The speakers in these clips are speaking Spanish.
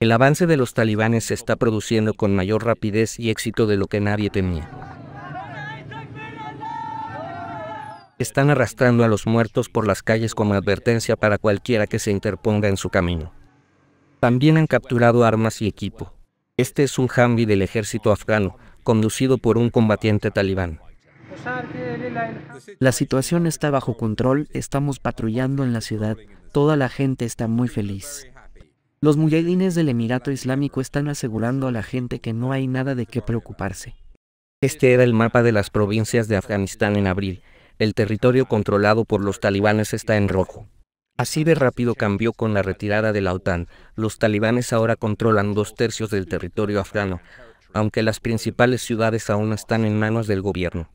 El avance de los talibanes se está produciendo con mayor rapidez y éxito de lo que nadie temía. Están arrastrando a los muertos por las calles como advertencia para cualquiera que se interponga en su camino. También han capturado armas y equipo. Este es un jambi del ejército afgano, conducido por un combatiente talibán. La situación está bajo control, estamos patrullando en la ciudad, Toda la gente está muy feliz. Los mujahidines del Emirato Islámico están asegurando a la gente que no hay nada de qué preocuparse. Este era el mapa de las provincias de Afganistán en abril. El territorio controlado por los talibanes está en rojo. Así de rápido cambió con la retirada de la OTAN. Los talibanes ahora controlan dos tercios del territorio afgano, aunque las principales ciudades aún están en manos del gobierno.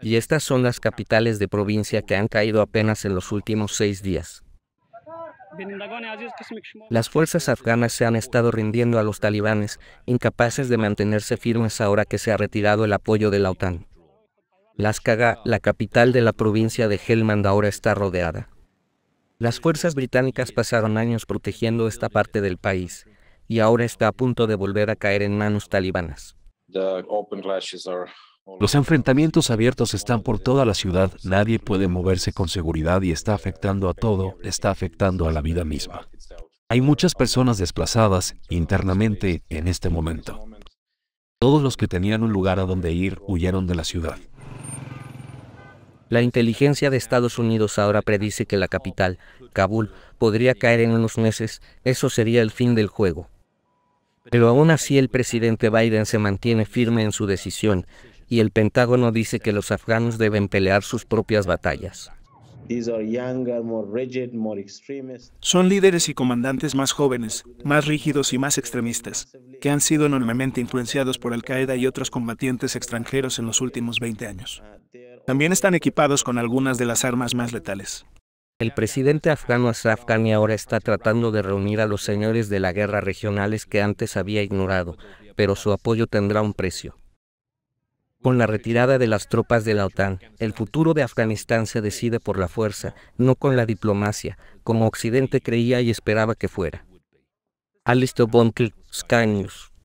Y estas son las capitales de provincia que han caído apenas en los últimos seis días. Las fuerzas afganas se han estado rindiendo a los talibanes, incapaces de mantenerse firmes ahora que se ha retirado el apoyo de la OTAN. Láscaga, la capital de la provincia de Helmand, ahora está rodeada. Las fuerzas británicas pasaron años protegiendo esta parte del país, y ahora está a punto de volver a caer en manos talibanas. Los enfrentamientos abiertos están por toda la ciudad, nadie puede moverse con seguridad y está afectando a todo, está afectando a la vida misma. Hay muchas personas desplazadas internamente en este momento. Todos los que tenían un lugar a donde ir huyeron de la ciudad. La inteligencia de Estados Unidos ahora predice que la capital, Kabul, podría caer en unos meses, eso sería el fin del juego. Pero aún así el presidente Biden se mantiene firme en su decisión, y el Pentágono dice que los afganos deben pelear sus propias batallas. Son líderes y comandantes más jóvenes, más rígidos y más extremistas, que han sido enormemente influenciados por Al-Qaeda y otros combatientes extranjeros en los últimos 20 años. También están equipados con algunas de las armas más letales. El presidente afgano Ashraf Ghani ahora está tratando de reunir a los señores de la guerra regionales que antes había ignorado, pero su apoyo tendrá un precio. Con la retirada de las tropas de la OTAN, el futuro de Afganistán se decide por la fuerza, no con la diplomacia, como Occidente creía y esperaba que fuera. Alistair Sky News.